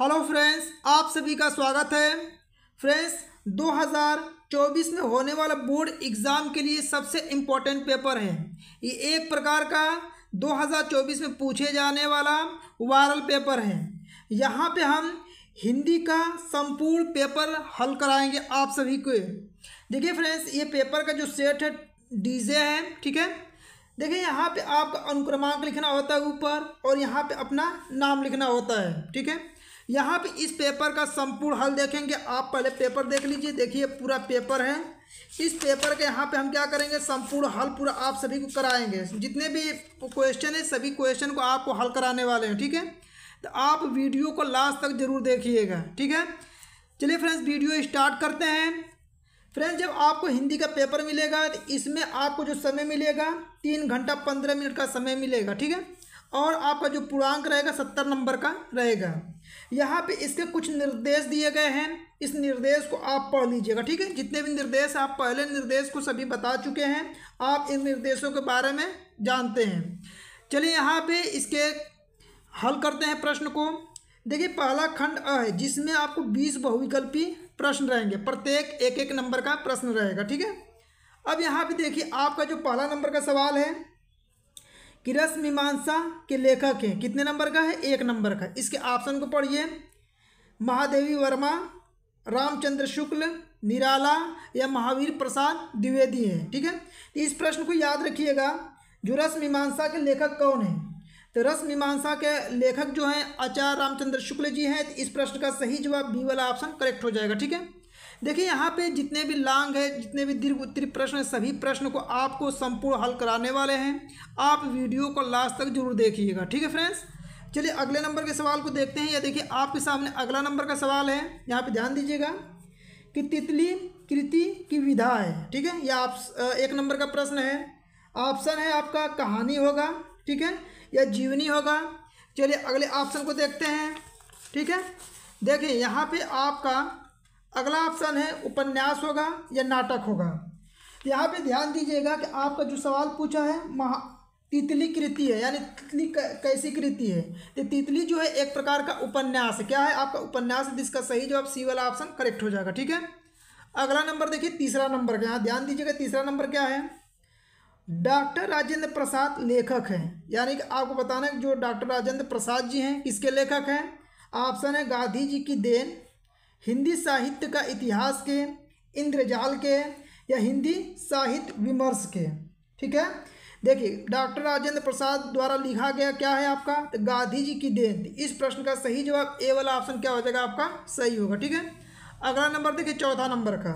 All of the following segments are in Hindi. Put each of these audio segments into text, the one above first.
हेलो फ्रेंड्स आप सभी का स्वागत है फ्रेंड्स 2024 में होने वाला बोर्ड एग्ज़ाम के लिए सबसे इम्पोर्टेंट पेपर है ये एक प्रकार का 2024 में पूछे जाने वाला वायरल पेपर है यहाँ पे हम हिंदी का संपूर्ण पेपर हल कराएंगे आप सभी को देखिए फ्रेंड्स ये पेपर का जो सेट है डीजे है ठीक है देखिए यहाँ पे आपका अनुक्रमांक लिखना होता है ऊपर और यहाँ पे अपना नाम लिखना होता है ठीक है यहाँ पे इस पेपर का संपूर्ण हल देखेंगे आप पहले पेपर देख लीजिए देखिए पूरा पेपर है इस पेपर के यहाँ पे हम क्या करेंगे संपूर्ण हल पूरा आप सभी को कराएंगे जितने भी क्वेश्चन है सभी क्वेश्चन को आपको हल कराने वाले हैं ठीक है तो आप वीडियो को लास्ट तक जरूर देखिएगा ठीक है चलिए फ्रेंड्स वीडियो स्टार्ट करते हैं फ्रेंड्स जब आपको हिंदी का पेपर मिलेगा तो इसमें आपको जो समय मिलेगा तीन घंटा पंद्रह मिनट का समय मिलेगा ठीक है और आपका जो पूर्णांक रहेगा सत्तर नंबर का रहेगा यहाँ पे इसके कुछ निर्देश दिए गए हैं इस निर्देश को आप पढ़ लीजिएगा ठीक है जितने भी निर्देश आप पहले निर्देश को सभी बता चुके हैं आप इन निर्देशों के बारे में जानते हैं चलिए यहाँ पे इसके हल करते हैं प्रश्न को देखिए पहला खंड अ है जिसमें आपको बीस बहुविकल्पी प्रश्न रहेंगे प्रत्येक एक एक नंबर का प्रश्न रहेगा ठीक है अब यहाँ पर देखिए आपका जो पहला नंबर का सवाल है कि रस मीमांसा के लेखक हैं कितने नंबर का है एक नंबर का इसके ऑप्शन को पढ़िए महादेवी वर्मा रामचंद्र शुक्ल निराला या महावीर प्रसाद द्विवेदी हैं ठीक है तो इस प्रश्न को याद रखिएगा जो रस मीमांसा के लेखक कौन है तो रस मीमांसा के लेखक जो हैं आचार्य रामचंद्र शुक्ल जी हैं तो इस प्रश्न का सही जवाब बी वाला ऑप्शन करेक्ट हो जाएगा ठीक है देखिए यहाँ पे जितने भी लांग है जितने भी दीर्घ उत्तरी प्रश्न है सभी प्रश्न को आपको संपूर्ण हल कराने वाले हैं आप वीडियो को लास्ट तक जरूर देखिएगा ठीक है फ्रेंड्स चलिए अगले नंबर के सवाल को देखते हैं या देखिए आपके सामने अगला नंबर का सवाल है यहाँ पर ध्यान दीजिएगा कि तितली कृति की विधा है ठीक है या आप एक नंबर का प्रश्न है ऑप्शन है आपका कहानी होगा ठीक है या जीवनी होगा चलिए अगले ऑप्शन को देखते हैं ठीक है देखिए यहाँ पे आपका अगला ऑप्शन है उपन्यास होगा या नाटक होगा यहाँ पे ध्यान दीजिएगा कि आपका जो सवाल पूछा है महा तितली कृति है यानी तितली कैसी कृति है तो तितली जो है एक प्रकार का उपन्यास क्या है आपका उपन्यास जिसका सही जवाब सी वाला ऑप्शन करेक्ट हो जाएगा ठीक है अगला नंबर देखिए तीसरा नंबर का यहाँ ध्यान दीजिएगा तीसरा नंबर क्या है डॉक्टर राजेंद्र प्रसाद लेखक हैं यानी कि आपको बताना है जो डॉक्टर राजेंद्र प्रसाद जी हैं किसके लेखक हैं ऑप्शन है गांधी जी की देन हिंदी साहित्य का इतिहास के इंद्रजाल के या हिंदी साहित्य विमर्श के ठीक है देखिए डॉक्टर राजेंद्र प्रसाद द्वारा लिखा गया क्या है आपका तो गांधी जी की देन इस प्रश्न का सही जवाब ए वाला ऑप्शन क्या हो जाएगा आपका सही होगा ठीक है अगला नंबर देखिए चौथा नंबर का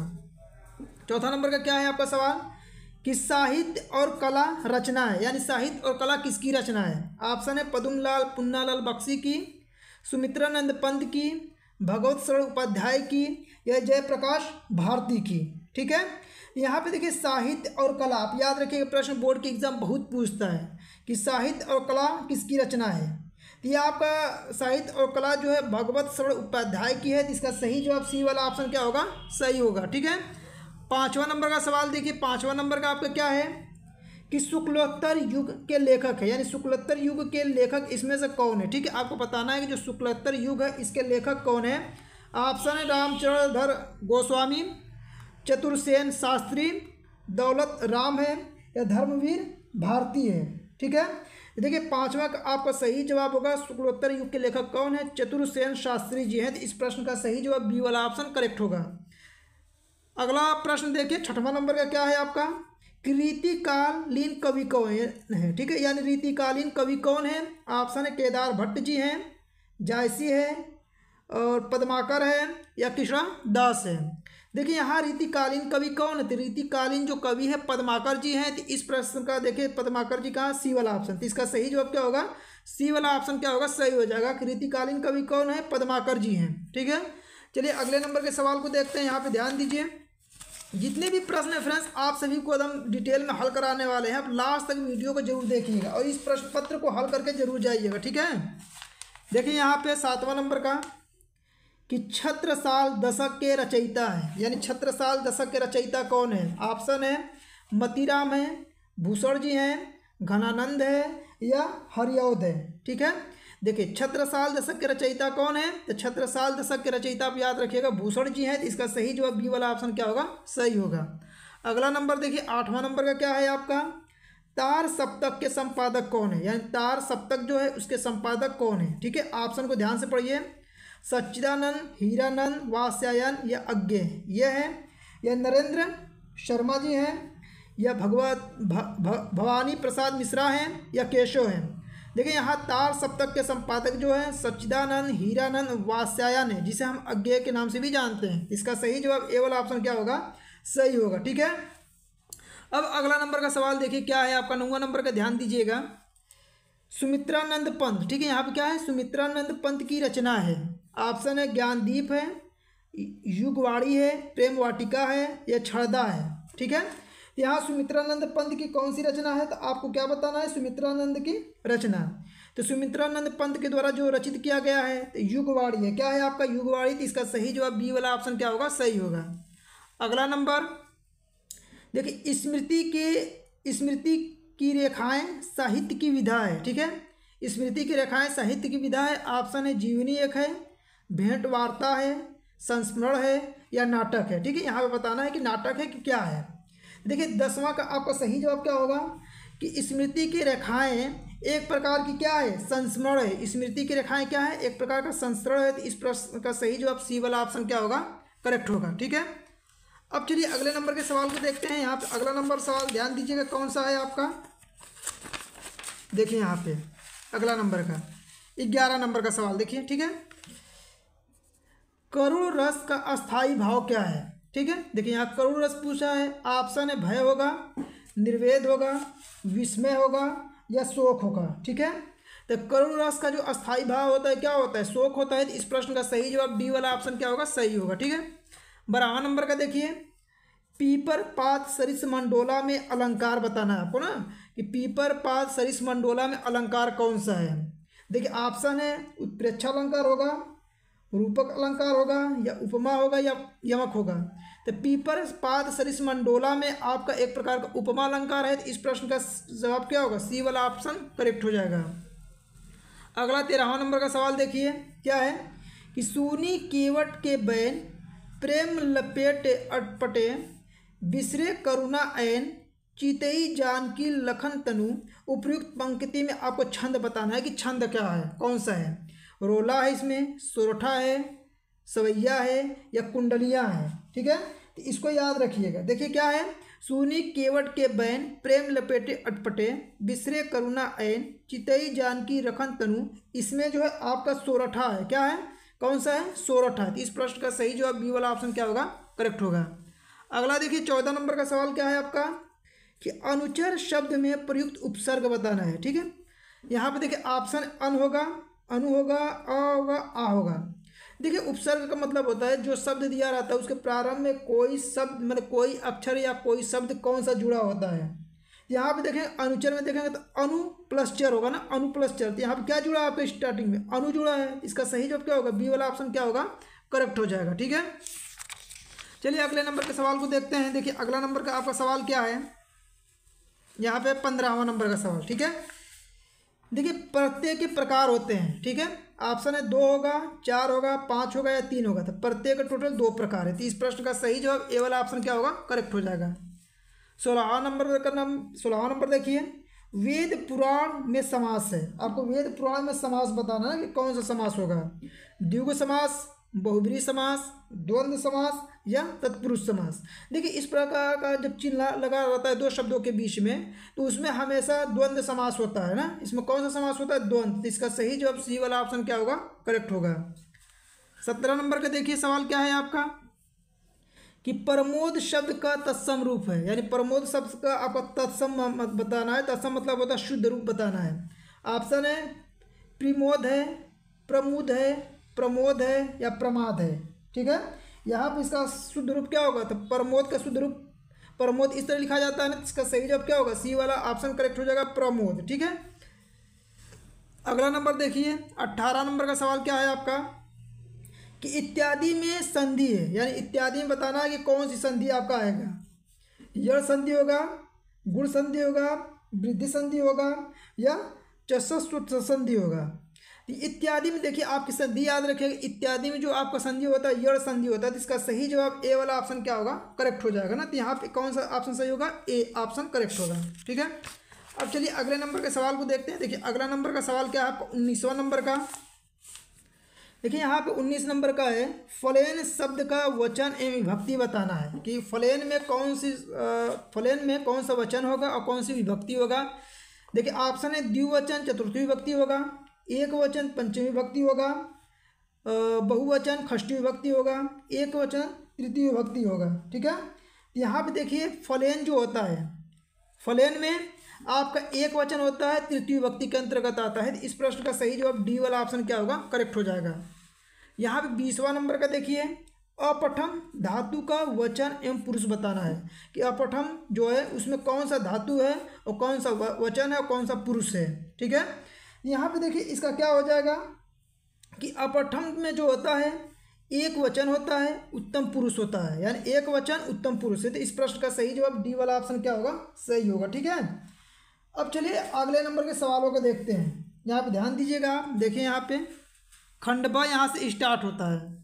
चौथा नंबर का क्या है आपका सवाल कि साहित्य और कला रचना है यानी साहित्य और कला किसकी रचना है ऑप्शन है पदुमलाल पुन्नालाल बख्शी की सुमित्रानंद पंत की भगवत शरण उपाध्याय की या जयप्रकाश भारती की ठीक है यहाँ पे देखिए साहित्य और कला आप याद रखिए प्रश्न बोर्ड की एग्जाम बहुत पूछता है कि साहित्य और कला किसकी रचना है तो ये आपका साहित्य और कला जो है भगवत शरण उपाध्याय की है तो इसका सही जवाब सी वाला ऑप्शन क्या होगा सही होगा ठीक है पाँचवा नंबर का सवाल देखिए पाँचवा नंबर का आपका क्या है कि शुक्लोत्तर युग के लेखक है यानी शुक्लोत्तर युग के लेखक इसमें से कौन है ठीक है आपको बताना है कि जो शुक्लोत्तर युग है इसके लेखक कौन है ऑप्शन है रामचरणधर गोस्वामी चतुर्सेन शास्त्री दौलत राम है या धर्मवीर भारती है ठीक है देखिए पांचवा का आपका सही जवाब होगा शुक्लोत्तर युग के लेखक कौन है चतुर्सेन शास्त्री जी हैं तो इस प्रश्न का सही जवाब बी वाला ऑप्शन करेक्ट होगा अगला प्रश्न देखिए छठवां नंबर का क्या है आपका कृतिकालीन कवि कौन है ठीक है यानी रीतिकालीन कवि कौन है ऑप्शन है केदार भट्ट जी हैं जायसी है और पद्माकर है या किशरा दास है देखिए यहाँ रीतिकालीन कवि कौन है तो रीतिकालीन जो कवि है पद्माकर जी हैं तो इस प्रश्न का देखिए पद्माकर जी कहा सी वाला ऑप्शन तो इसका सही जवाब क्या होगा सी वाला ऑप्शन क्या होगा सही हो जाएगा रीतिकालीन कवि कौन है पद्माकर जी हैं ठीक है चलिए अगले नंबर के सवाल को देखते हैं यहाँ पे ध्यान दीजिए जितने भी प्रश्न हैं फ्रेंड्स आप सभी को एकदम डिटेल में हल कराने वाले हैं आप लास्ट तक वीडियो को जरूर देखिएगा और इस प्रश्न पत्र को हल करके जरूर जाइएगा ठीक है देखिए यहाँ पे सातवां नंबर का कि छत्रसाल दशक के रचयिता है यानी छत्रसाल दशक के रचयिता कौन है ऑप्शन है मतीराम है भूषण जी हैं घनानंद है या हरियौद है ठीक है देखिए छत्रसाल दशक के रचयिता कौन है तो छत्रसाल दशक के रचयिता आप याद रखिएगा भूषण जी हैं तो इसका सही जवाब बी वाला ऑप्शन क्या होगा सही होगा अगला नंबर देखिए आठवां नंबर का क्या है आपका तार सप्तक के संपादक कौन है यानी तार सप्तक जो है उसके संपादक कौन है ठीक है ऑप्शन को ध्यान से पढ़िए सच्चिदानंद हीरानंद वास्यायन या अज्ञे यह है यह नरेंद्र शर्मा जी हैं या भगवत भवानी प्रसाद मिश्रा हैं या केशव हैं देखिए यहाँ तार सप्तक के संपादक जो है सच्चिदानंद हीरानंद वास्यायन है जिसे हम अज्ञे के नाम से भी जानते हैं इसका सही जवाब ए वाला ऑप्शन क्या होगा सही होगा ठीक है अब अगला नंबर का सवाल देखिए क्या है आपका नौवा नंबर का ध्यान दीजिएगा सुमित्रानंद पंत ठीक है यहाँ पर क्या है सुमित्रानंद पंत की रचना है ऑप्शन है ज्ञानदीप है युगवाड़ी है प्रेम वाटिका है या छड़दा है ठीक है यहाँ सुमित्रानंद पंत की कौन सी रचना है तो आपको क्या बताना है सुमित्रानंद की रचना तो सुमित्रानंद पंत के द्वारा जो रचित किया गया है तो युगवाड़ी है क्या है आपका युगवाड़ी तो इसका सही जवाब बी वाला ऑप्शन क्या होगा सही होगा अगला नंबर देखिए स्मृति के स्मृति की रेखाएं साहित्य की विधा है ठीक है स्मृति की रेखाएं साहित्य की विधा है ऑप्शन है जीवनी एक है भेंट वार्ता है संस्मरण है या नाटक है ठीक है यहाँ पे बताना है कि नाटक है कि क्या है देखिए दसवां का आपका सही जवाब क्या होगा कि स्मृति की रेखाएं एक प्रकार की क्या है संस्मरण है स्मृति की रेखाएं क्या है एक प्रकार का संस्मरण है तो इस प्रश्न का सही जवाब सी वाला ऑप्शन क्या होगा करेक्ट होगा ठीक है अब चलिए अगले नंबर के सवाल को देखते हैं यहाँ पर अगला नंबर सवाल ध्यान दीजिएगा कौन सा है आपका देखिए यहाँ पे अगला नंबर का ग्यारह नंबर का सवाल देखिए ठीक है करुण रस का अस्थाई भाव क्या है ठीक है देखिए यहाँ करुण रस पूछा है ऑप्शन है भय होगा निर्वेद होगा विस्मय होगा या शोक होगा ठीक है तो करुण रस का जो अस्थाई भाव होता है क्या होता है शोक होता है तो इस प्रश्न का सही जवाब डी वाला ऑप्शन क्या होगा सही होगा ठीक है बारहवा नंबर का देखिए पीपर पात सरिस मंडोला में अलंकार बताना है आपको ना कि पीपर पात सरिस मंडोला में अलंकार कौन सा है देखिए ऑप्शन है उत्प्रेक्षा अलंकार होगा रूपक अलंकार होगा या उपमा होगा या यमक होगा तो पीपर पाद सरिस मंडोला में आपका एक प्रकार का उपमा अलंकार है तो इस प्रश्न का जवाब क्या होगा सी वाला ऑप्शन करेक्ट हो जाएगा अगला तेरहवा नंबर का सवाल देखिए क्या है कि सूनी केवट के बैन प्रेम लपेटे अटपटे बिसरे करुणा ऐन चीतई जानकी लखन तनु उपयुक्त पंक्ति में आपको छंद बताना है कि छंद क्या है कौन सा है रोला है इसमें सोरठा है सवैया है या कुंडलियाँ हैं ठीक है तो इसको याद रखिएगा देखिए क्या है सुनी केवट के बैन प्रेम लपेटे अटपटे बिसरे करुणा ऐन चितई जानकी रखन तनु इसमें जो है आपका सोरठा है क्या है कौन सा है सोरठा तो इस प्रश्न का सही जवाब बी वाला ऑप्शन क्या होगा करेक्ट होगा अगला देखिए चौदह नंबर का सवाल क्या है आपका कि अनुचर शब्द में प्रयुक्त उपसर्ग बताना है ठीक है यहाँ पे देखिए ऑप्शन अन होगा अनु होगा अ होगा आ होगा देखिए उपसर्ग का मतलब होता है जो शब्द दिया रहता है उसके प्रारंभ में कोई शब्द मतलब कोई अक्षर या कोई शब्द कौन सा जुड़ा होता है यहाँ पे देखें अनुचर में देखेंगे तो अनु प्लस चर होगा ना अनु प्लस चर तो यहाँ पे क्या जुड़ा है आपके स्टार्टिंग में अनु जुड़ा है इसका सही जवाब क्या होगा बी वाला ऑप्शन क्या होगा करेक्ट हो जाएगा ठीक है चलिए अगले नंबर के सवाल को देखते हैं देखिए अगला नंबर का आपका सवाल क्या है यहाँ पे पंद्रहवा नंबर का सवाल ठीक है देखिए प्रत्यय के प्रकार होते हैं ठीक है ऑप्शन है दो होगा चार होगा पाँच होगा या तीन होगा तो प्रत्यय का टोटल दो प्रकार है तो इस प्रश्न का सही जवाब ए वाला ऑप्शन क्या होगा करेक्ट हो जाएगा सोलहवा नंबर का नाम सोलहवा नंबर देखिए वेद पुराण में समास है आपको वेद पुराण में समास बताना है कि कौन सा समास होगा द्विगु समास बहुबरी समास द्वंद्व समास या तत्पुरुष समास देखिए इस प्रकार का जब चिन्ह लगा रहता है दो शब्दों के बीच में तो उसमें हमेशा द्वंद्व समास होता है ना इसमें कौन सा समास होता है द्वंद्व तो इसका सही जवाब सी वाला ऑप्शन क्या होगा करेक्ट होगा सत्रह नंबर का देखिए सवाल क्या है आपका कि प्रमोद शब्द का तत्सम रूप है यानी प्रमोद शब्द का आपका तत्सम बताना है तत्सम मतलब होता है शुद्ध रूप बताना है ऑप्शन है प्रमोद है प्रमोद है प्रमोद है या प्रमाद है ठीक है यहाँ पर इसका शुद्ध रूप क्या होगा तो प्रमोद का शुद्ध रूप प्रमोद इस तरह लिखा जाता है ना तो इसका सही जवाब क्या होगा सी वाला ऑप्शन करेक्ट हो जाएगा प्रमोद ठीक है अगला नंबर देखिए अट्ठारह नंबर का सवाल क्या है आपका कि इत्यादि में संधि है यानी इत्यादि में बताना है कि कौन सी संधि आपका आएगा यड़ संधि होगा गुण संधि होगा वृद्धि संधि होगा या चस्व संधि होगा इत्यादि में देखिए किस संधि याद रखिएगा इत्यादि में जो आपका संधि होता है यड़ संधि होता है तो इसका सही जवाब ए वाला ऑप्शन क्या होगा करेक्ट हो जाएगा ना तो यहाँ पे कौन सा ऑप्शन सही होगा ए ऑप्शन करेक्ट होगा ठीक है अब चलिए अगले नंबर के सवाल को देखते हैं देखिए अगला नंबर का सवाल क्या है आपका उन्नीसवा नंबर का देखिए यहाँ पे उन्नीस नंबर का है फलेन शब्द का वचन एवं विभक्ति बताना है कि फलेन में कौन सी फलेन में कौन सा वचन होगा और कौन सी विभक्ति होगा देखिए ऑप्शन है द्विवचन चतुर्थी विभक्ति होगा एक वचन पंचमी भक्ति होगा बहुवचन खष्टी विभक्ति होगा एक वचन तृतीय विभक्ति होगा ठीक है यहाँ पे देखिए फलेन जो होता है फलेन में आपका एक वचन होता है तृतीय विभक्ति के अंतर्गत आता है इस प्रश्न का सही जवाब डी वाला ऑप्शन क्या होगा करेक्ट हो जाएगा यहाँ पे बीसवा नंबर का देखिए अपठम धातु का वचन एवं पुरुष बताना है कि अपठम जो है उसमें कौन सा धातु है और कौन सा वचन है और कौन सा पुरुष है ठीक है यहाँ पे देखिए इसका क्या हो जाएगा कि अपठम में जो होता है एक वचन होता है उत्तम पुरुष होता है यानी एक वचन उत्तम पुरुष है तो इस प्रश्न का सही जवाब डी वाला ऑप्शन क्या होगा सही होगा ठीक है अब चलिए अगले नंबर के सवालों को देखते हैं यहाँ पे ध्यान दीजिएगा आप देखिए यहाँ पे खंडबा यहाँ से स्टार्ट होता है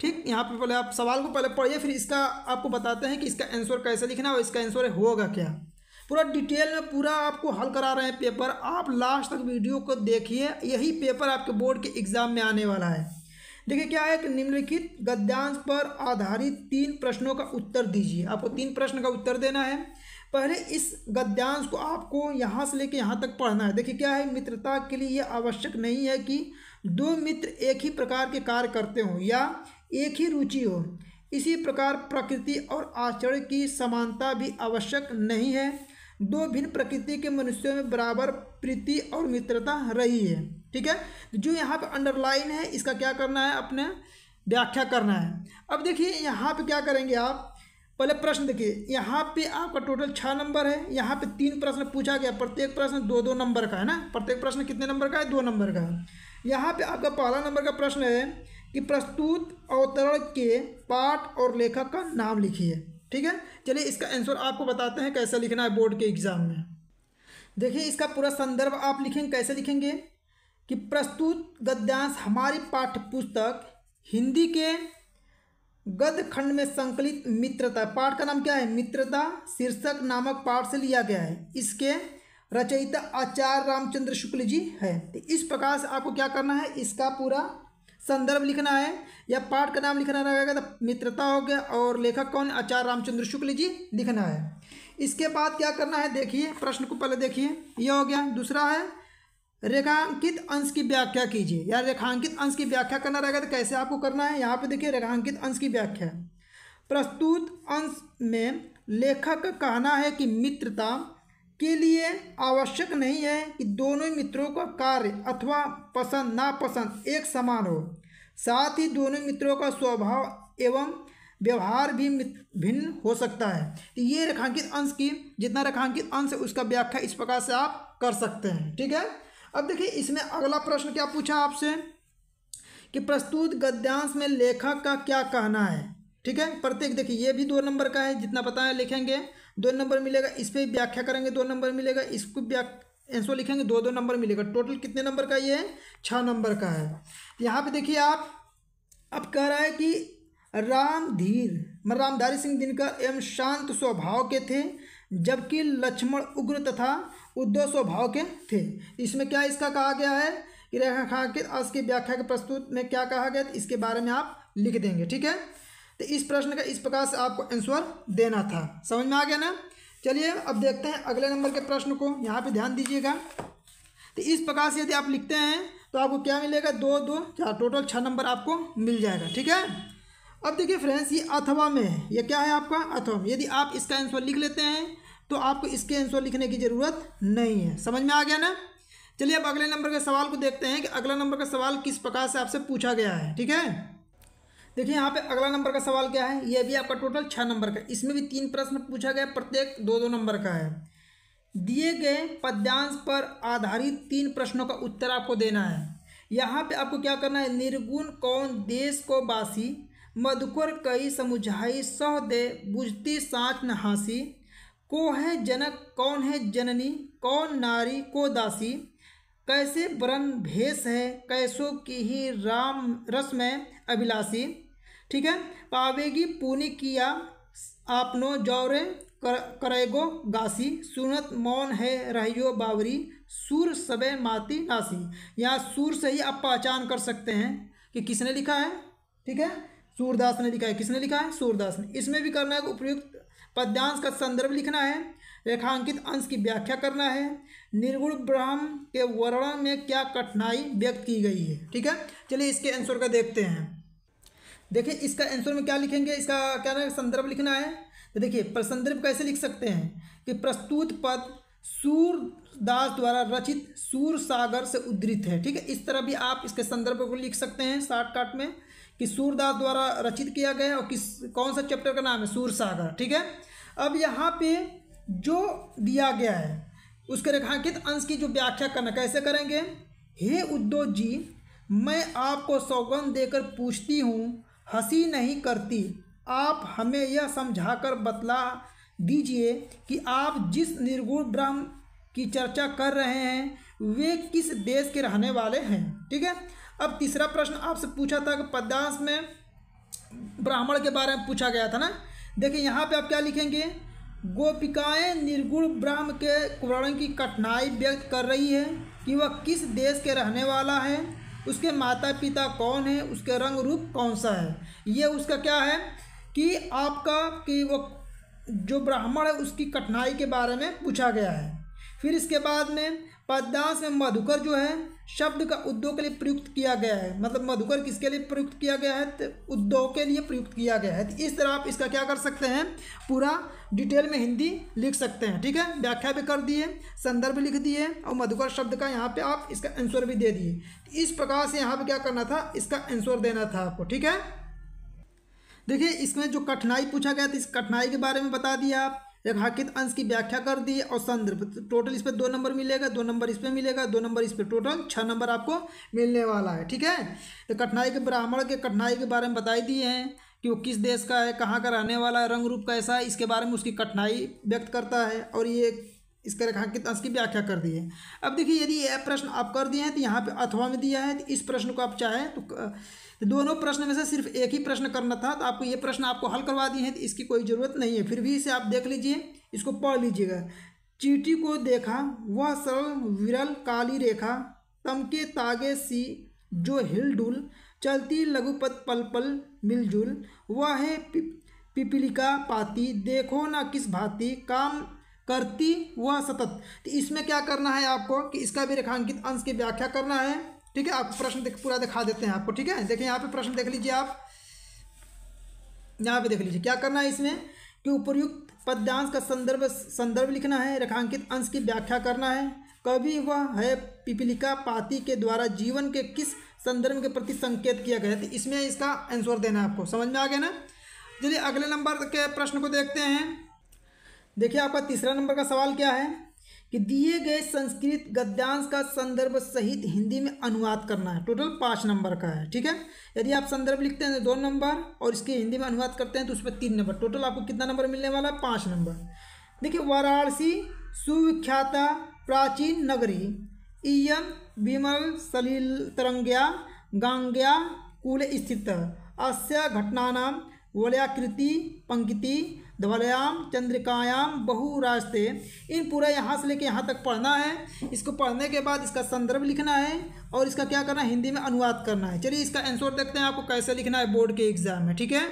ठीक यहाँ पे पहले आप सवाल को पहले पढ़िए फिर इसका आपको बताते हैं कि इसका आंसर कैसे लिखना है और इसका आंसर होगा क्या पूरा डिटेल में पूरा आपको हल करा रहे हैं पेपर आप लास्ट तक वीडियो को देखिए यही पेपर आपके बोर्ड के एग्ज़ाम में आने वाला है देखिए क्या है कि निम्नलिखित गद्यांश पर आधारित तीन प्रश्नों का उत्तर दीजिए आपको तीन प्रश्न का उत्तर देना है पहले इस गद्यांश को आपको यहाँ से लेकर यहाँ तक पढ़ना है देखिए क्या है मित्रता के लिए यह आवश्यक नहीं है कि दो मित्र एक ही प्रकार के कार्य करते हों या एक ही रुचि हो इसी प्रकार प्रकृति और आचरण की समानता भी आवश्यक नहीं है दो भिन्न प्रकृति के मनुष्यों में बराबर प्रीति और मित्रता रही है ठीक है तो जो यहाँ पर अंडरलाइन है इसका क्या करना है अपने व्याख्या करना है अब देखिए यहाँ पे क्या करेंगे आप पहले प्रश्न देखिए यहाँ पे आपका टोटल छः नंबर है यहाँ पे तीन प्रश्न पूछा गया प्रत्येक प्रश्न दो दो नंबर का है ना प्रत्येक प्रश्न कितने नंबर का है दो नंबर का यहाँ पे आपका पहला नंबर का प्रश्न है कि प्रस्तुत अवतरण के पाठ और लेखक का नाम लिखिए ठीक है चलिए इसका आंसर आपको बताते हैं कैसे लिखना है बोर्ड के एग्ज़ाम में देखिए इसका पूरा संदर्भ आप लिखेंगे कैसे लिखेंगे कि प्रस्तुत गद्यांश हमारी पाठ्यपुस्तक हिंदी के गद खंड में संकलित मित्रता पाठ का नाम क्या है मित्रता शीर्षक नामक पाठ से लिया गया है इसके रचयिता आचार्य रामचंद्र शुक्ल जी है तो इस प्रकार से आपको क्या करना है इसका पूरा संदर्भ लिखना है या पाठ का नाम लिखना रहेगा तो मित्रता हो गया और लेखक कौन आचार्य रामचंद्र शुक्ल जी लिखना है इसके बाद क्या करना है देखिए प्रश्न को पहले देखिए यह हो गया दूसरा है रेखांकित अंश की व्याख्या कीजिए या रेखांकित अंश की व्याख्या करना रहेगा तो कैसे आपको करना है यहाँ पे देखिए रेखांकित अंश की व्याख्या प्रस्तुत अंश में लेखक का कहना है कि मित्रता के लिए आवश्यक नहीं है कि दोनों ही मित्रों का कार्य अथवा पसंद नापसंद एक समान हो साथ ही दोनों मित्रों का स्वभाव एवं व्यवहार भी भिन्न हो सकता है तो ये रेखांकित अंश की जितना रेखांकित अंश है उसका व्याख्या इस प्रकार से आप कर सकते हैं ठीक है अब देखिए इसमें अगला प्रश्न क्या पूछा आपसे कि प्रस्तुत गद्यांश में लेखक का क्या कहना है ठीक है प्रत्येक देखिए ये भी दो नंबर का है जितना है लिखेंगे दो नंबर मिलेगा इस पर व्याख्या करेंगे दो नंबर मिलेगा इसको आंसर लिखेंगे दो दो नंबर मिलेगा टोटल कितने नंबर का ये है छः नंबर का है यहाँ पे देखिए आप अब कह रहा है कि रामधीर मतलब रामधारी सिंह दिनकर एवं शांत स्वभाव के थे जबकि लक्ष्मण उग्र तथा उद्धव स्वभाव के थे इसमें क्या इसका कहा गया है रेखा खाकिर अस की व्याख्या के प्रस्तुत में क्या कहा गया इसके बारे में आप लिख देंगे ठीक है तो इस प्रश्न का इस प्रकार से आपको आंसर देना था समझ में आ गया ना चलिए अब देखते हैं अगले नंबर के प्रश्न को यहाँ पे ध्यान दीजिएगा तो इस प्रकार से यदि आप लिखते हैं तो आपको क्या मिलेगा दो दो चार टोटल छः नंबर आपको मिल जाएगा ठीक है अब देखिए फ्रेंड्स ये अथवा में है ये क्या है आपका अथवा यदि आप इसका आंसर लिख लेते हैं तो आपको इसके आंसर लिखने की ज़रूरत नहीं है समझ में आ गया ना चलिए अब अगले नंबर के सवाल को देखते हैं कि अगला नंबर का सवाल किस प्रकार से आपसे पूछा गया है ठीक है देखिए यहाँ पे अगला नंबर का सवाल क्या है यह भी आपका टोटल छः नंबर का इसमें भी तीन प्रश्न पूछा गया प्रत्येक दो दो नंबर का है दिए गए पद्यांश पर आधारित तीन प्रश्नों का उत्तर आपको देना है यहाँ पे आपको क्या करना है निर्गुण कौन देश को बासी मधुकर कई समुझाई सह दे बुझती न हाँसी को है जनक कौन है जननी कौन नारी को दासी कैसे ब्रन भेष है कैसो की ही राम रस में अभिलाषी ठीक है पावेगी पुनी किया आपनो जौरे करेगो गासी सुनत मौन है रहियो बावरी सुर सबे माती नासी यहाँ सूर से ही आप पहचान कर सकते हैं कि किसने लिखा है ठीक है सूरदास ने लिखा है किसने लिखा है सूरदास ने इसमें भी करना है उपयुक्त पद्यांश का संदर्भ लिखना है रेखांकित अंश की व्याख्या करना है निर्गुण ब्रह्म के वर्णन में क्या कठिनाई व्यक्त की गई है ठीक है चलिए इसके आंसर का देखते हैं देखिए इसका आंसर में क्या लिखेंगे इसका क्या ना संदर्भ लिखना है तो देखिए प्रसंदर्भ कैसे लिख सकते हैं कि प्रस्तुत पद सूरदास द्वारा रचित सूर सागर से उद्धृत है ठीक है इस तरह भी आप इसके संदर्भ को लिख सकते हैं शॉर्टकट में कि सूरदास द्वारा रचित किया गया और किस कौन सा चैप्टर का नाम है सूर सागर ठीक है अब यहाँ पे जो दिया गया है उसके रेखांकित अंश की जो व्याख्या करना कैसे करेंगे हे उद्योग जी मैं आपको सौगंध देकर पूछती हूँ हंसी नहीं करती आप हमें यह समझाकर बतला दीजिए कि आप जिस निर्गुण ब्रह्म की चर्चा कर रहे हैं वे किस देश के रहने वाले हैं ठीक है अब तीसरा प्रश्न आपसे पूछा था कि पद्यांश में ब्राह्मण के बारे में पूछा गया था ना देखिए यहाँ पे आप क्या लिखेंगे गोपिकाएं निर्गुण ब्रह्म के वर्ण की कठिनाई व्यक्त कर रही है कि वह किस देश के रहने वाला है उसके माता पिता कौन है उसके रंग रूप कौन सा है ये उसका क्या है कि आपका कि वो जो ब्राह्मण है उसकी कठिनाई के बारे में पूछा गया है फिर इसके बाद में पद्यांश में मधुकर जो है शब्द का उद्योग के लिए प्रयुक्त किया गया है मतलब मधुकर किसके लिए प्रयुक्त किया गया है तो उद्योग के लिए प्रयुक्त किया गया है तो इस तरह आप इसका क्या कर सकते हैं पूरा डिटेल में हिंदी लिख सकते हैं ठीक है व्याख्या भी कर दिए संदर्भ लिख दिए और मधुकर शब्द का यहाँ पे आप इसका आंसर भी दे दिए तो इस प्रकार से यहाँ पर क्या करना था इसका आंसर देना था आपको ठीक है देखिए इसमें जो कठिनाई पूछा गया था इस कठिनाई के बारे में बता दिया आप रेखाकित अंश की व्याख्या कर दी और संदर्भ टोटल इस पर दो नंबर मिलेगा दो नंबर इस पर मिलेगा दो नंबर इस पर टोटल छः नंबर आपको मिलने वाला है ठीक है तो कठिनाई के ब्राह्मण के कठिनाई के बारे में बताई दिए हैं कि वो किस देश का है कहाँ का रहने वाला है रंग रूप कैसा है इसके बारे में उसकी कठिनाई व्यक्त करता है और ये इसका रेखांकित अंश की व्याख्या कर दी है अब देखिए यदि यह प्रश्न आप कर दिए हैं तो यहाँ पर अथवा में दिया है तो इस प्रश्न को आप चाहें तो तो दोनों प्रश्न में से सिर्फ एक ही प्रश्न करना था तो आपको ये प्रश्न आपको हल करवा दिए हैं तो इसकी कोई ज़रूरत नहीं है फिर भी इसे आप देख लीजिए इसको पढ़ लीजिएगा चीटी को देखा वह सरल विरल काली रेखा तमके तागे सी जो हिलडुल चलती लघुपत पल पल मिलजुल वह है पि, पिपिलिका पाती देखो ना किस भांति काम करती वह सतत तो इसमें क्या करना है आपको कि इसका भी रेखांकित अंश की व्याख्या करना है ठीक है आपको प्रश्न देख पूरा दिखा देते हैं आपको ठीक है देखिए यहाँ पे प्रश्न देख लीजिए आप यहाँ पे देख लीजिए क्या करना है इसमें कि उपयुक्त पद्यांश का संदर्भ संदर्भ लिखना है रेखांकित अंश की व्याख्या करना है कभी वह है पिपलिका पाती के द्वारा जीवन के किस संदर्भ के प्रति संकेत किया गया है तो इसमें इसका आंसर देना है आपको समझ में आ गया ना चलिए अगले नंबर के प्रश्न को देखते हैं देखिए आपका तीसरा नंबर का सवाल क्या है कि दिए गए संस्कृत गद्यांश का संदर्भ सहित हिंदी में अनुवाद करना है टोटल पाँच नंबर का है ठीक है यदि आप संदर्भ लिखते हैं तो दो नंबर और इसके हिंदी में अनुवाद करते हैं तो उस पर तीन नंबर टोटल आपको कितना नंबर मिलने वाला है पाँच नंबर देखिए वाराणसी सुविख्याता प्राचीन नगरी इयम विमल सलील तरंग्या गांग्या कूल स्थित अस्य घटना वलयाकृति पंक्ति धवलयाम चंद्रिकायाम बहु रास्ते इन पूरा यहाँ से लेके यहाँ तक पढ़ना है इसको पढ़ने के बाद इसका संदर्भ लिखना है और इसका क्या करना है हिंदी में अनुवाद करना है चलिए इसका आंसर देखते हैं आपको कैसे लिखना है बोर्ड के एग्जाम में ठीक है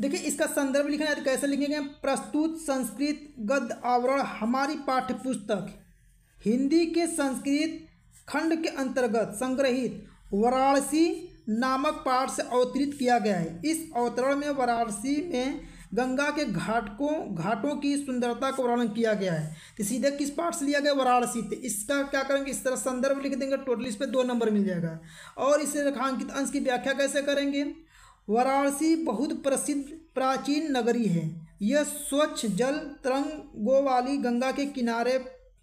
देखिए इसका संदर्भ लिखना है तो कैसे लिखेंगे प्रस्तुत संस्कृत गद्य आवरण हमारी पाठ्यपुस्तक हिंदी के संस्कृत खंड के अंतर्गत संग्रहित वाराणसी नामक पाठ से अवतरित किया गया है इस अवतरण में वाराणसी में गंगा के घाटकों घाटों की सुंदरता का वर्णन किया गया है तो सीधे किस पार्ट से लिया गया वाराणसी तो इसका क्या करेंगे इस तरह संदर्भ लिख देंगे टोटल इस पर दो नंबर मिल जाएगा और इसे रेखांकित अंश की व्याख्या कैसे करेंगे वाराणसी बहुत प्रसिद्ध प्राचीन नगरी है यह स्वच्छ जल तरंगों वाली गंगा के किनारे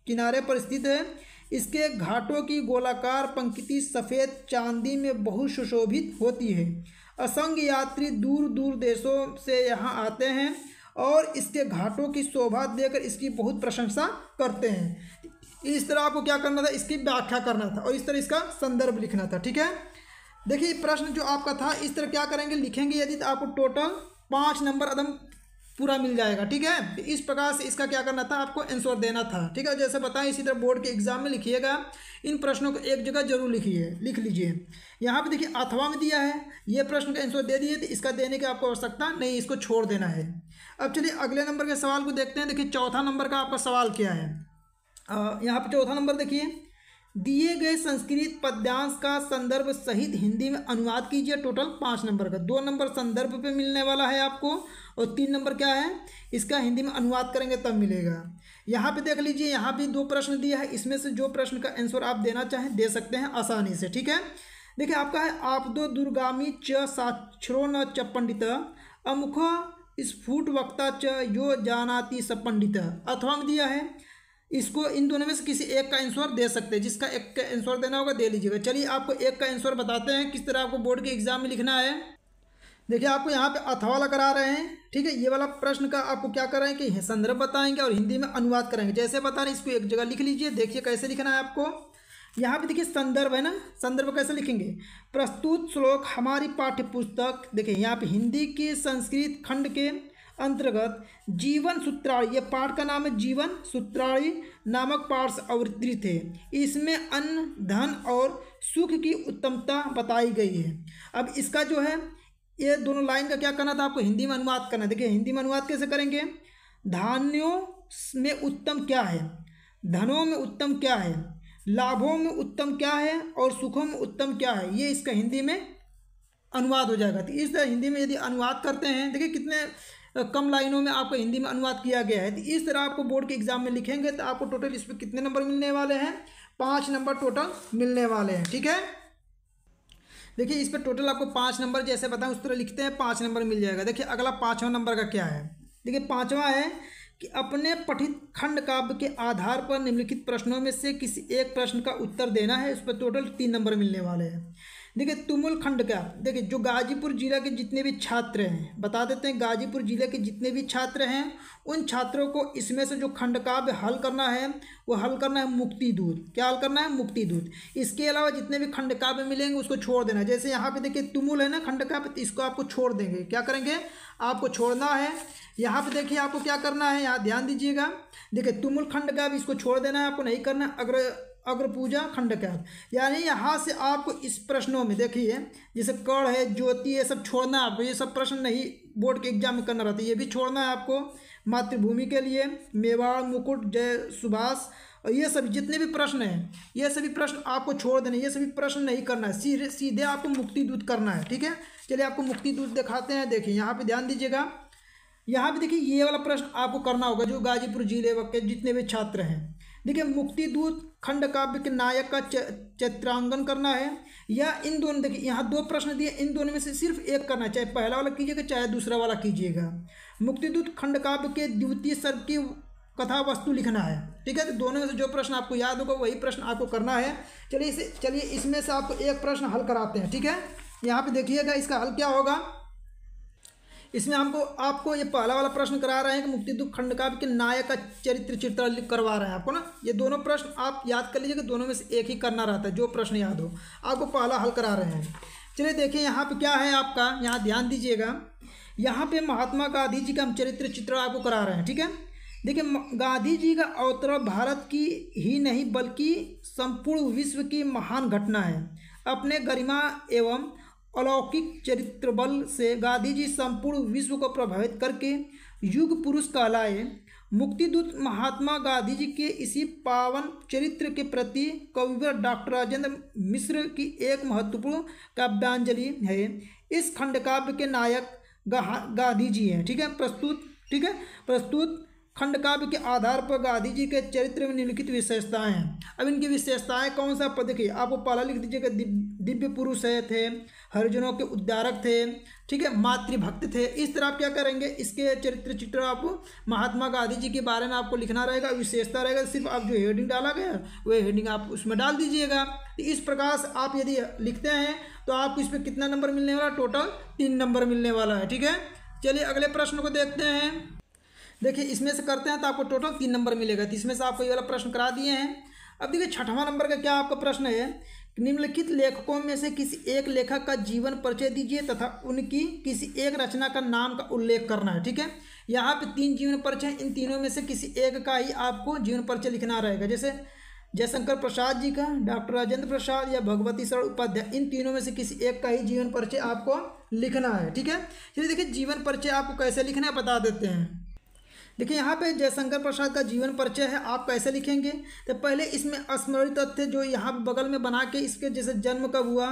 किनारे पर स्थित है इसके घाटों की गोलाकार पंक्ति सफ़ेद चांदी में बहुत सुशोभित होती है असंग यात्री दूर दूर देशों से यहाँ आते हैं और इसके घाटों की शोभा देकर इसकी बहुत प्रशंसा करते हैं इस तरह आपको क्या करना था इसकी व्याख्या करना था और इस तरह इसका संदर्भ लिखना था ठीक है देखिए प्रश्न जो आपका था इस तरह क्या करेंगे लिखेंगे यदि तो आपको टोटल पाँच नंबर अदम पूरा मिल जाएगा ठीक है इस प्रकार से इसका क्या करना था आपको आंसर देना था ठीक है जैसे बताएं इसी तरह बोर्ड के एग्जाम में लिखिएगा इन प्रश्नों को एक जगह जरूर लिखिए लिख लीजिए यहाँ पे देखिए अथवा में दिया है ये प्रश्न का आंसर दे दिए तो इसका देने की आपको आवश्यकता नहीं इसको छोड़ देना है अब चलिए अगले नंबर के सवाल को देखते हैं देखिए चौथा नंबर का आपका सवाल क्या है यहाँ पर चौथा नंबर देखिए दिए गए संस्कृत पद्यांश का संदर्भ सहित हिंदी में अनुवाद कीजिए टोटल पाँच नंबर का दो नंबर संदर्भ पे मिलने वाला है आपको और तीन नंबर क्या है इसका हिंदी में अनुवाद करेंगे तब मिलेगा यहाँ पे देख लीजिए यहाँ भी दो प्रश्न दिया है इसमें से जो प्रश्न का आंसर आप देना चाहें दे सकते हैं आसानी से ठीक है देखिए आपका है आप दो दुर्गामी च साक्षरो न च पंडित अमुख स्फुट वक्ता च यो जानाति स पंडित अथवा में दिया है इसको इन दोनों में से किसी एक का आंसर दे सकते हैं जिसका एक का आंसर देना होगा दे लीजिएगा चलिए आपको एक का आंसर बताते हैं किस तरह आपको बोर्ड के एग्जाम में लिखना है देखिए आपको यहाँ पे अथवा करा रहे हैं ठीक है ये वाला प्रश्न का आपको क्या कि संदर्भ बताएंगे और हिंदी में अनुवाद करेंगे जैसे बता रहे इसको एक जगह लिख लीजिए देखिए कैसे लिखना है आपको यहाँ पे देखिए संदर्भ है ना संदर्भ कैसे लिखेंगे प्रस्तुत श्लोक हमारी पाठ्य पुस्तक देखिए यहाँ पे हिंदी के संस्कृत खंड के अंतर्गत जीवन सूत्राणी यह पाठ का नाम है जीवन सूत्राणी नामक पाठ अवतरित है इसमें अन्न धन और सुख की उत्तमता बताई गई है अब इसका जो है ये दोनों लाइन का क्या करना था आपको हिंदी में अनुवाद करना देखिए हिंदी में अनुवाद कैसे करेंगे धान्यों में उत्तम क्या है धनों में उत्तम क्या है लाभों में उत्तम क्या है और सुखों में उत्तम क्या है ये इसका हिंदी में अनुवाद हो जाएगा तो इस तरह हिंदी में यदि अनुवाद करते हैं देखिए कितने कम लाइनों में आपको हिंदी में अनुवाद किया गया है तो इस तरह आपको बोर्ड के एग्जाम में लिखेंगे तो आपको टोटल इस पर कितने नंबर मिलने वाले हैं पाँच नंबर टोटल मिलने वाले हैं ठीक है देखिए इस पर टोटल आपको पाँच नंबर जैसे बताएं उस तरह लिखते हैं पाँच नंबर मिल जाएगा देखिए अगला पाँचवा नंबर का क्या है देखिए पाँचवा है कि अपने पठित खंड काव्य के आधार पर निम्नलिखित प्रश्नों में से किसी एक प्रश्न का उत्तर देना है उस पर टोटल तीन नंबर मिलने वाले हैं देखिए तुमुल खंड का देखिए जो गाजीपुर ज़िला के जितने भी छात्र हैं बता देते हैं गाजीपुर ज़िले के जितने भी छात्र हैं उन छात्रों को इसमें से जो खंड काव्य हल करना है वो हल करना है मुक्ति दूत क्या हल करना है मुक्ति दूत इसके अलावा जितने भी खंड काव्य मिलेंगे उसको छोड़ देना जैसे यहाँ पर देखिए तुमुल है ना खंड काव्य तो इसको आपको छोड़ देंगे क्या करेंगे आपको छोड़ना है यहाँ पे देखिए आपको क्या करना है यहाँ ध्यान दीजिएगा देखिए तुमुल खंड काव्य इसको छोड़ देना है आपको नहीं करना अगर अग्र पूजा खंड खंडकार यानी यहाँ से आपको इस प्रश्नों में देखिए जैसे कण है ज्योति ये सब छोड़ना है आपको ये सब प्रश्न नहीं बोर्ड के एग्जाम में करना रहता है ये भी छोड़ना है आपको मातृभूमि के लिए मेवाड़ मुकुट जय सुभाष और ये सभी जितने भी प्रश्न हैं ये सभी प्रश्न आपको छोड़ देने ये सभी प्रश्न नहीं करना है सीधे सीधे आपको मुक्ति दूत करना है ठीक है चलिए आपको मुक्ति दूत दिखाते हैं देखिए यहाँ पे ध्यान दीजिएगा यहाँ पे देखिए ये वाला प्रश्न आपको करना होगा जो गाजीपुर जिले के जितने भी छात्र हैं देखिए मुक्ति दूत खंड काव्य के नायक का चित्रांगन करना है या इन दोनों देखिए यहाँ दो प्रश्न दिए इन दोनों में से सिर्फ एक करना है चाहे पहला वाला कीजिएगा चाहे दूसरा वाला कीजिएगा मुक्तिदूत खंड काव्य के द्वितीय सर्ग की कथा वस्तु लिखना है ठीक है तो दोनों में से जो प्रश्न आपको याद होगा वही प्रश्न आपको करना है चलिए इसे चलिए इसमें से आपको एक प्रश्न हल कराते हैं ठीक है यहाँ पर देखिएगा इसका हल क्या होगा इसमें हमको आपको ये पहला वाला प्रश्न करा रहे हैं कि मुक्ति दुख खंड काव्य के नायक का चरित्र चित्र करवा रहे हैं आपको ना ये दोनों प्रश्न आप याद कर लीजिए कि दोनों में से एक ही करना रहता है जो प्रश्न याद हो आपको पहला हल करा रहे हैं चलिए देखिए यहाँ पे क्या है आपका यहाँ ध्यान दीजिएगा यहाँ पे महात्मा गांधी जी का हम चरित्र चित्र आपको करा रहे हैं ठीक है देखिए गांधी जी का अवतरण भारत की ही नहीं बल्कि संपूर्ण विश्व की महान घटना है अपने गरिमा एवं अलौकिक चरित्र बल से गांधी जी संपूर्ण विश्व को प्रभावित करके युग पुरुष कहलाए मुक्तिदूत महात्मा गांधी जी के इसी पावन चरित्र के प्रति कविवर डॉक्टर राजेंद्र मिश्र की एक महत्वपूर्ण काव्यांजलि है इस खंडकाव्य के नायक गांधी जी हैं ठीक है प्रस्तुत ठीक है प्रस्तुत खंड काव्य के आधार पर गांधी जी के चरित्र में निम्नलिखित विशेषताएं हैं अब इनकी विशेषताएं कौन सा पद आप आपको पहला लिख दीजिएगा दिव्य पुरुष है थे हरिजनों के उद्धारक थे ठीक है मातृभक्त थे इस तरह आप क्या करेंगे इसके चरित्र चित्र आप महात्मा गांधी जी के बारे में आपको लिखना रहेगा विशेषता रहेगा सिर्फ आप जो हेडिंग डाला गया वह हेडिंग आप उसमें डाल दीजिएगा तो इस प्रकार से आप यदि लिखते हैं तो आपको इसमें कितना नंबर मिलने वाला टोटल तीन नंबर मिलने वाला है ठीक है चलिए अगले प्रश्न को देखते हैं देखिए इसमें से करते हैं तो आपको टोटल तीन नंबर मिलेगा तो इसमें से आपको ये वाला प्रश्न करा दिए हैं अब देखिए छठवां नंबर का क्या आपका प्रश्न है निम्नलिखित लेखकों में से किसी एक लेखक का जीवन परिचय दीजिए तथा उनकी किसी एक रचना का नाम का उल्लेख करना है ठीक है यहाँ पे तीन जीवन परिचय इन तीनों में से किसी एक का ही आपको जीवन परिचय लिखना रहेगा जैसे जयशंकर प्रसाद जी का डॉक्टर राजेंद्र प्रसाद या भगवती शरण उपाध्याय इन तीनों में से किसी एक का ही जीवन परिचय आपको लिखना है ठीक है चलिए देखिए जीवन परिचय आपको कैसे लिखना है बता देते हैं देखिए यहाँ पे जयशंकर प्रसाद का जीवन परिचय है आप कैसे लिखेंगे तो पहले इसमें स्मरणीय तथ्य जो यहाँ बगल में बना के इसके जैसे जन्म कब हुआ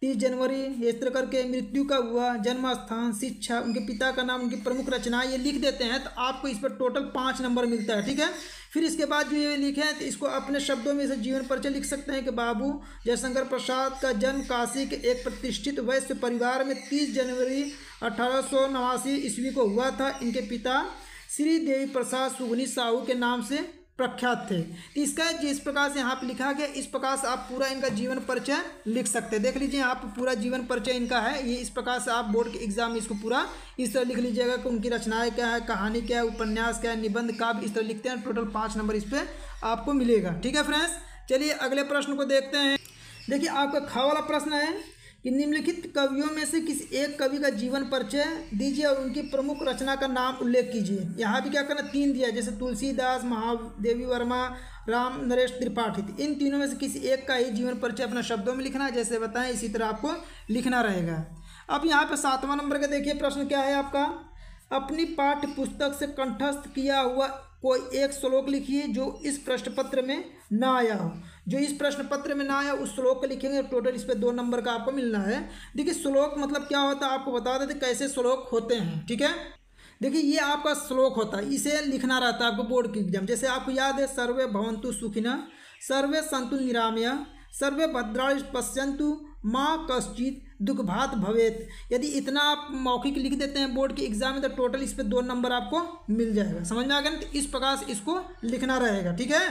तीस जनवरी इस तरह करके मृत्यु का हुआ जन्म स्थान शिक्षा उनके पिता का नाम उनकी प्रमुख रचना ये लिख देते हैं तो आपको इस पर टोटल पाँच नंबर मिलता है ठीक है फिर इसके बाद जो ये लिखे हैं तो इसको अपने शब्दों में से जीवन परिचय लिख सकते हैं कि बाबू जयशंकर प्रसाद का जन्म काशी के एक प्रतिष्ठित वैश्य परिवार में तीस जनवरी अठारह ईस्वी को हुआ था इनके पिता श्री देवी प्रसाद सुगनी साहू के नाम से प्रख्यात थे इसका जिस प्रकार से यहाँ पर लिखा गया इस प्रकार से आप पूरा इनका जीवन परिचय लिख सकते हैं देख लीजिए यहाँ पूरा जीवन परिचय इनका है ये इस प्रकार से आप बोर्ड के एग्जाम में इसको पूरा इस तरह लिख लीजिएगा कि उनकी रचनाएं क्या है कहानी क्या है उपन्यास क्या है निबंध काव्य इस तरह लिखते हैं टोटल पाँच नंबर इस पर आपको मिलेगा ठीक है फ्रेंड्स चलिए अगले प्रश्न को देखते हैं देखिए आपका खा वाला प्रश्न है कि निम्नलिखित कवियों में से किसी एक कवि का जीवन परिचय दीजिए और उनकी प्रमुख रचना का नाम उल्लेख कीजिए यहाँ भी क्या करना तीन दिया जैसे तुलसीदास महादेवी वर्मा राम नरेश त्रिपाठी इन तीनों में से किसी एक का ही जीवन परिचय अपना शब्दों में लिखना है जैसे बताएं इसी तरह आपको लिखना रहेगा अब यहाँ पर सातवां नंबर का देखिए प्रश्न क्या है आपका अपनी पाठ्य पुस्तक से कंठस्थ किया हुआ कोई एक श्लोक लिखिए जो इस प्रश्न पत्र में ना आया हो जो इस प्रश्न पत्र में ना आया उस श्लोक को लिखेंगे टोटल इस पर दो नंबर का आपको मिलना है देखिए श्लोक मतलब क्या होता है आपको बता देते कैसे श्लोक होते हैं ठीक है देखिए ये आपका श्लोक होता है इसे लिखना रहता है आपको बोर्ड के एग्जाम जैसे आपको याद है सर्वे भवंतु सुखिन सर्वे संतु निरामया सर्वे भद्राणी पश्यंतु माँ कश्चित दुखभात भवेत यदि इतना आप मौखिक लिख देते हैं बोर्ड के एग्जाम में तो टोटल इस पर दो नंबर आपको मिल जाएगा समझ में आ गया ना तो इस प्रकार से इसको लिखना रहेगा ठीक है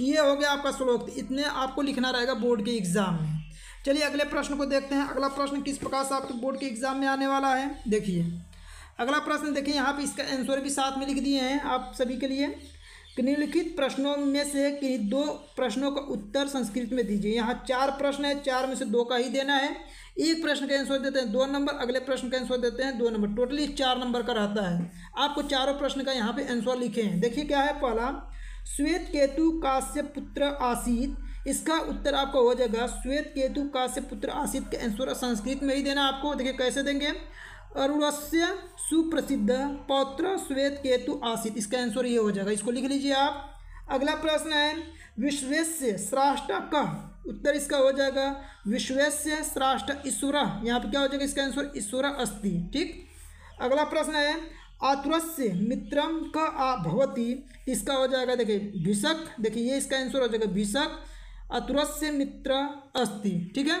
ये हो गया आपका श्लोक इतने आपको लिखना रहेगा बोर्ड के एग्जाम में चलिए अगले प्रश्न को देखते हैं अगला प्रश्न किस प्रकार से आपके बोर्ड के एग्जाम में आने वाला है देखिए अगला प्रश्न देखिए यहाँ पर इसका आंसर भी साथ में लिख दिए हैं आप सभी के लिए निम्नलिखित प्रश्नों में से किन्हीं दो प्रश्नों का उत्तर संस्कृत में दीजिए यहाँ चार प्रश्न है चार में से दो का ही देना है एक प्रश्न का आंसर देते हैं दो नंबर अगले प्रश्न का आंसर देते हैं दो नंबर टोटली चार नंबर का रहता है आपको चारों प्रश्न का यहाँ पे आंसर लिखे हैं देखिए क्या है पहला श्वेत केतु काश्य पुत्र आसित इसका उत्तर आपका हो जाएगा श्वेत केतु काश्य पुत्र आसित का आंसर संस्कृत में ही देना आपको देखिए कैसे देंगे अरुणस्य सुप्रसिद्ध पौत्र श्वेत केतु आसित इसका आंसर ये हो जाएगा इसको लिख लीजिए आप अगला प्रश्न है विश्वेश्य श्राष्ट का उत्तर इसका हो जाएगा विश्वेश्य श्राष्ट ईश्वर यहाँ पे क्या हो जाएगा इसका आंसर ईश्वर अस्ति ठीक अगला प्रश्न है आतुरस्य मित्रम क आभवती इसका हो जाएगा देखिए भिषक देखिए ये इसका आंसर हो जाएगा भिषक अतुरस्य मित्र अस्ति ठीक है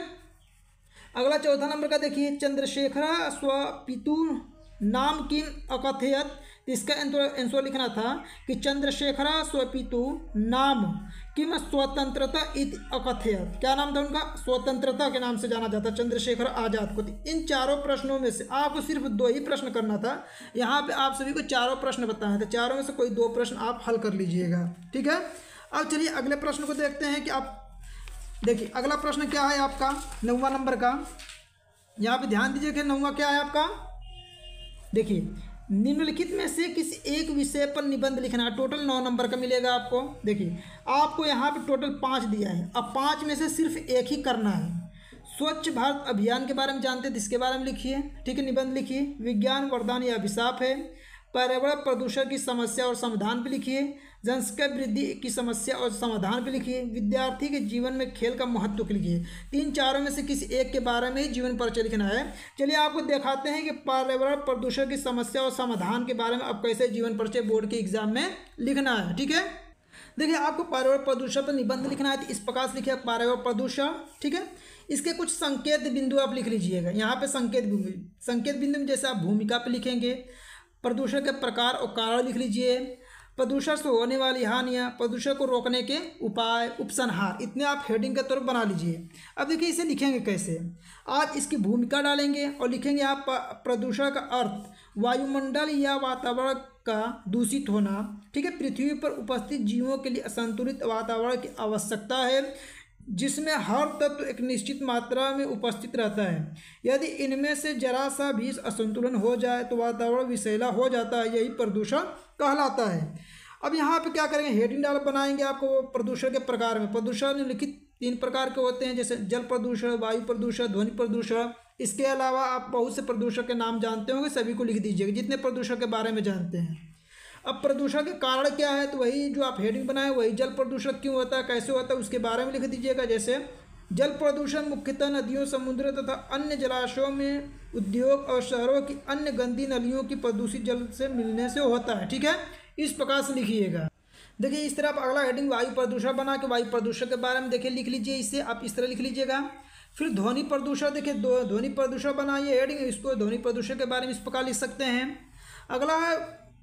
अगला चौथा नंबर का देखिए चंद्रशेखर स्व पितु नाम किम अकथयत इसका आंसर लिखना था कि चंद्रशेखरा स्वपितु नाम किम स्वतंत्रता इति अकथयत क्या नाम था उनका स्वतंत्रता के नाम से जाना जाता चंद्रशेखर आजाद को इन चारों प्रश्नों में से आपको सिर्फ दो ही प्रश्न करना था यहाँ पे आप सभी को चारों प्रश्न बताए थे चारों में से कोई दो प्रश्न आप हल कर लीजिएगा ठीक है अब चलिए अगले प्रश्न को देखते हैं कि आप देखिए अगला प्रश्न क्या है आपका नौवा नंबर का यहाँ पर ध्यान दीजिए कि नौवा क्या है आपका देखिए निम्नलिखित में से किसी एक विषय पर निबंध लिखना है टोटल नौ नंबर का मिलेगा आपको देखिए आपको यहाँ पे टोटल पाँच दिया है अब पाँच में से सिर्फ एक ही करना है स्वच्छ भारत अभियान के बारे में जानते हैं इसके बारे में लिखिए ठीक है निबंध लिखिए विज्ञान वरदान या अभिशाप है पर्यावरण प्रदूषण की समस्या और समाधान पर लिखिए जनसंख्या वृद्धि की समस्या और समाधान पर लिखिए विद्यार्थी के जीवन में खेल का महत्व के लिखिए तीन चारों में से किसी एक के बारे में ही जीवन परिचय लिखना है चलिए आपको दिखाते हैं कि पर्यावरण प्रदूषण की समस्या और समाधान के बारे में आप कैसे जीवन परिचय बोर्ड के एग्जाम में लिखना है ठीक है देखिए आपको पर्यावरण प्रदूषण पर निबंध लिखना है तो इस प्रकार से लिखिए पर्यावरण प्रदूषण ठीक है इसके कुछ संकेत बिंदु आप लिख लीजिएगा यहाँ पे संकेत संकेत बिंदु में जैसे आप भूमिका पे लिखेंगे प्रदूषण के प्रकार और कारण लिख लीजिए प्रदूषण से होने वाली हानियाँ प्रदूषण को रोकने के उपाय उपसंहार इतने आप हेडिंग के तौर पर बना लीजिए अब देखिए इसे लिखेंगे कैसे आज इसकी भूमिका डालेंगे और लिखेंगे आप प्रदूषण का अर्थ वायुमंडल या वातावरण का दूषित होना ठीक है पृथ्वी पर उपस्थित जीवों के लिए असंतुलित वातावरण की आवश्यकता है जिसमें हर तत्व एक निश्चित मात्रा में उपस्थित रहता है यदि इनमें से जरा सा भी असंतुलन हो जाए तो वातावरण विषैला हो जाता है यही प्रदूषण कहलाता है अब यहाँ पे क्या करेंगे हेडिंग डाल बनाएंगे आपको प्रदूषण के प्रकार में प्रदूषण लिखित तीन प्रकार के होते हैं जैसे जल प्रदूषण वायु प्रदूषण ध्वनि प्रदूषण इसके अलावा आप बहुत से प्रदूषण के नाम जानते होंगे सभी को लिख दीजिएगा जितने प्रदूषण के बारे में जानते हैं अब प्रदूषण के कारण क्या है तो वही जो आप हेडिंग बनाए वही जल प्रदूषण क्यों होता है कैसे होता है उसके बारे में लिख दीजिएगा जैसे जल प्रदूषण मुख्यतः नदियों समुद्र तथा अन्य जलाशयों में उद्योग और शहरों की अन्य गंदी नलियों की प्रदूषित जल से मिलने से होता है ठीक है इस प्रकार से लिखिएगा देखिए इस तरह आप अगला हेडिंग वायु प्रदूषण बना के वायु प्रदूषण के बारे में देखिए लिख लीजिए इससे आप इस तरह लिख लीजिएगा फिर ध्वनि प्रदूषण देखिए ध्वनि प्रदूषण बनाइए हेडिंग इसको ध्वनि प्रदूषण के बारे में इस प्रकार लिख सकते हैं अगला है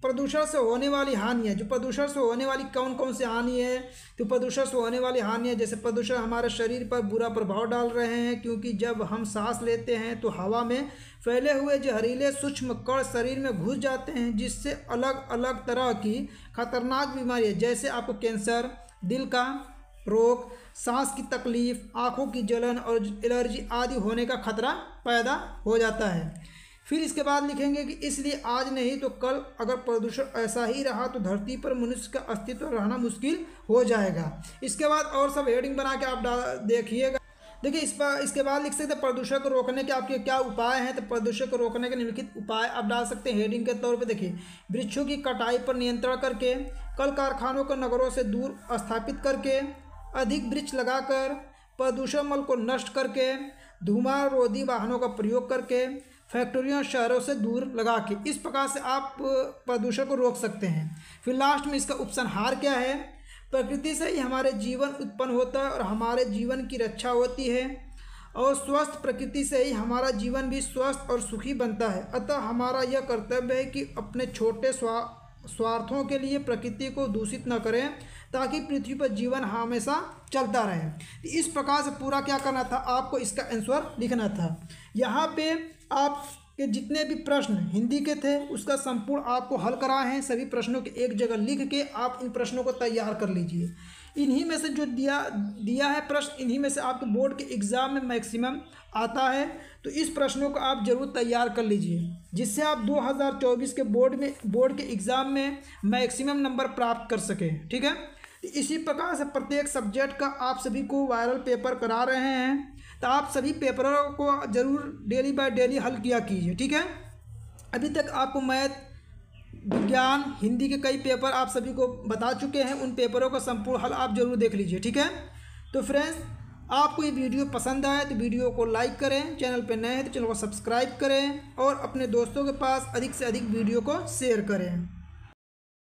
प्रदूषण से होने वाली हानि है जो प्रदूषण से होने वाली कौन कौन सी हानि है तो प्रदूषण से होने वाली हानि है जैसे प्रदूषण हमारे शरीर पर बुरा प्रभाव डाल रहे हैं क्योंकि जब हम सांस लेते हैं तो हवा में फैले हुए जहरीले सूक्ष्म कण शरीर में घुस जाते हैं जिससे अलग अलग तरह की खतरनाक बीमारी जैसे आपको कैंसर दिल का रोग सांस की तकलीफ आँखों की जलन और एलर्जी आदि होने का खतरा पैदा हो जाता है फिर इसके बाद लिखेंगे कि इसलिए आज नहीं तो कल अगर प्रदूषण ऐसा ही रहा तो धरती पर मनुष्य का अस्तित्व रहना मुश्किल हो जाएगा इसके बाद और सब हेडिंग बना के आप देखिएगा देखिए इस पर इसके बाद लिख सकते हैं प्रदूषण को रोकने के आपके क्या उपाय हैं तो प्रदूषण को रोकने के निम्नलिखित उपाय आप डाल सकते हैं हेडिंग के तौर पे देखिए वृक्षों की कटाई पर नियंत्रण करके कल कारखानों को नगरों से दूर स्थापित करके अधिक वृक्ष लगाकर प्रदूषण मल को नष्ट करके धुआं रोधी वाहनों का प्रयोग करके फैक्ट्रियों शहरों से दूर लगा के इस प्रकार से आप प्रदूषण को रोक सकते हैं फिर लास्ट में इसका उपसंहार क्या है प्रकृति से ही हमारे जीवन उत्पन्न होता है और हमारे जीवन की रक्षा होती है और स्वस्थ प्रकृति से ही हमारा जीवन भी स्वस्थ और सुखी बनता है अतः हमारा यह कर्तव्य है कि अपने छोटे स्वा स्वार्थों के लिए प्रकृति को दूषित न करें ताकि पृथ्वी पर जीवन हमेशा चलता रहे तो इस प्रकार से पूरा क्या करना था आपको इसका आंसर लिखना था यहाँ पे आपके जितने भी प्रश्न हिंदी के थे उसका संपूर्ण आपको हल कराए हैं सभी प्रश्नों के एक जगह लिख के आप इन प्रश्नों को तैयार कर लीजिए इन्हीं में से जो दिया दिया है प्रश्न इन्हीं में से आपके बोर्ड के एग्ज़ाम में मैक्सिमम आता है तो इस प्रश्नों को आप जरूर तैयार कर लीजिए जिससे आप 2024 के बोर्ड में बोर्ड के एग्ज़ाम में मैक्सिमम नंबर प्राप्त कर सकें ठीक है इसी प्रकार से प्रत्येक सब्जेक्ट का आप सभी को वायरल पेपर करा रहे हैं तो आप सभी पेपरों को ज़रूर डेली बाय डेली हल किया कीजिए ठीक है अभी तक आपको मैथ विज्ञान हिंदी के कई पेपर आप सभी को बता चुके हैं उन पेपरों का संपूर्ण हल आप जरूर देख लीजिए ठीक है तो फ्रेंड्स आपको ये वीडियो पसंद आए तो वीडियो को लाइक करें चैनल पर नए हैं तो चैनल को सब्सक्राइब करें और अपने दोस्तों के पास अधिक से अधिक वीडियो को शेयर करें